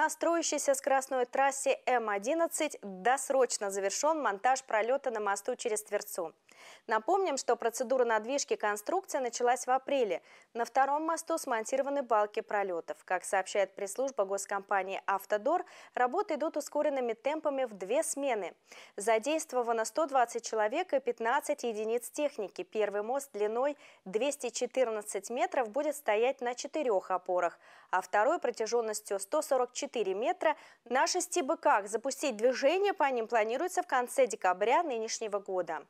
На строящейся скоростной трассе М-11 досрочно завершен монтаж пролета на мосту через Тверцу. Напомним, что процедура надвижки конструкции началась в апреле. На втором мосту смонтированы балки пролетов. Как сообщает пресс-служба госкомпании «Автодор», работы идут ускоренными темпами в две смены. Задействовано 120 человек и 15 единиц техники. Первый мост длиной 214 метров будет стоять на четырех опорах, а второй протяженностью 144 4 метра на шести быках. Запустить движение по ним планируется в конце декабря нынешнего года.